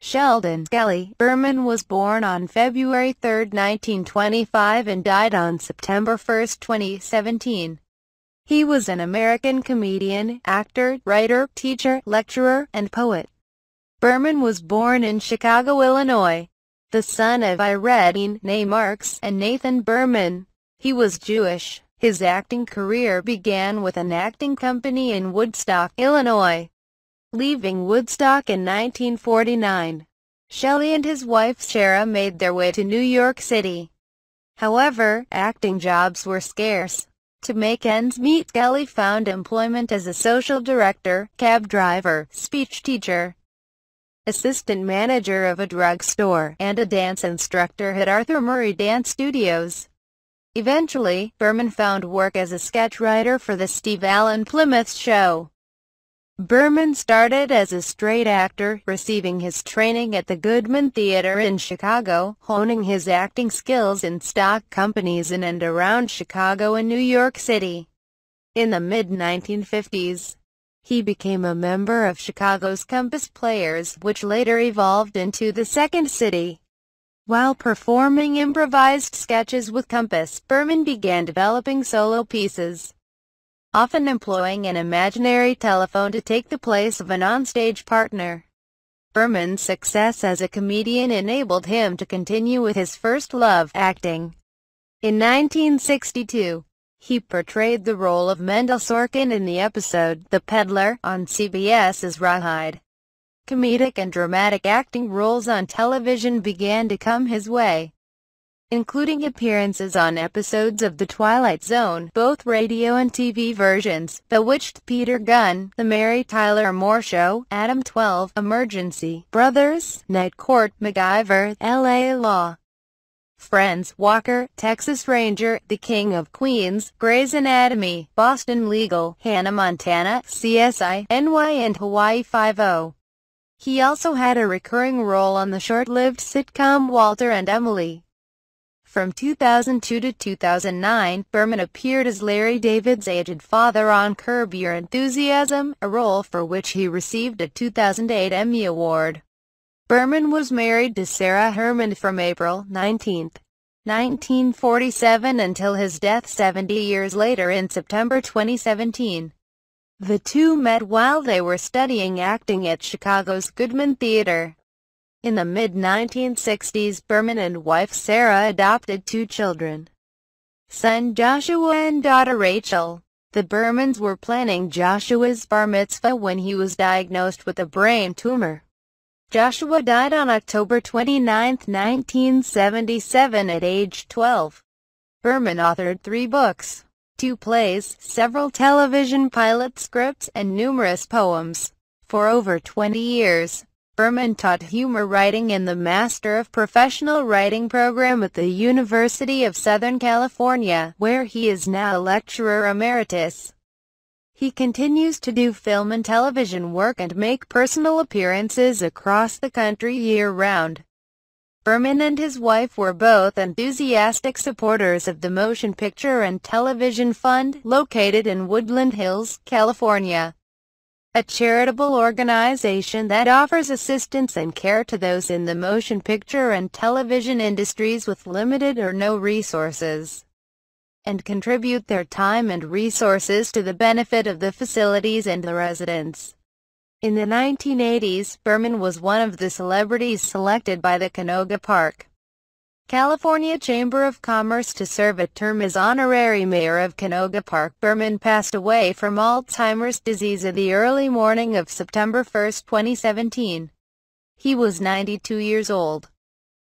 Sheldon Skelly Berman was born on February 3, 1925 and died on September 1, 2017. He was an American comedian, actor, writer, teacher, lecturer, and poet. Berman was born in Chicago, Illinois. The son of Irene Nay Marks and Nathan Berman, he was Jewish. His acting career began with an acting company in Woodstock, Illinois. Leaving Woodstock in 1949, Shelley and his wife Sarah made their way to New York City. However, acting jobs were scarce. To make ends meet Kelly found employment as a social director, cab driver, speech teacher, assistant manager of a drugstore, and a dance instructor at Arthur Murray Dance Studios. Eventually, Berman found work as a sketch writer for the Steve Allen Plymouth Show. Berman started as a straight actor, receiving his training at the Goodman Theater in Chicago, honing his acting skills in stock companies in and around Chicago and New York City. In the mid-1950s, he became a member of Chicago's Compass Players, which later evolved into the Second City. While performing improvised sketches with Compass, Berman began developing solo pieces often employing an imaginary telephone to take the place of an onstage partner. Berman's success as a comedian enabled him to continue with his first love, acting. In 1962, he portrayed the role of Mendel Sorkin in the episode The Peddler on CBS's Rawhide. Comedic and dramatic acting roles on television began to come his way including appearances on episodes of The Twilight Zone, both radio and TV versions, Bewitched, Peter Gunn, The Mary Tyler Moore Show, Adam 12, Emergency, Brothers, Night Court, MacGyver, L.A. Law. Friends, Walker, Texas Ranger, The King of Queens, Grey's Anatomy, Boston Legal, Hannah Montana, CSI, NY and Hawaii Five-O. He also had a recurring role on the short-lived sitcom Walter and Emily, from 2002 to 2009, Berman appeared as Larry David's aged father on Curb Your Enthusiasm, a role for which he received a 2008 Emmy Award. Berman was married to Sarah Herman from April 19, 1947 until his death 70 years later in September 2017. The two met while they were studying acting at Chicago's Goodman Theater. In the mid-1960s Berman and wife Sarah adopted two children, son Joshua and daughter Rachel. The Bermans were planning Joshua's bar mitzvah when he was diagnosed with a brain tumor. Joshua died on October 29, 1977 at age 12. Berman authored three books, two plays, several television pilot scripts and numerous poems. For over 20 years, Berman taught humor writing in the Master of Professional Writing program at the University of Southern California, where he is now a lecturer emeritus. He continues to do film and television work and make personal appearances across the country year-round. Berman and his wife were both enthusiastic supporters of the Motion Picture and Television Fund, located in Woodland Hills, California a charitable organization that offers assistance and care to those in the motion picture and television industries with limited or no resources, and contribute their time and resources to the benefit of the facilities and the residents. In the 1980s, Berman was one of the celebrities selected by the Canoga Park California Chamber of Commerce to serve a term as honorary mayor of Canoga Park. Berman passed away from Alzheimer's disease in the early morning of September 1, 2017. He was 92 years old.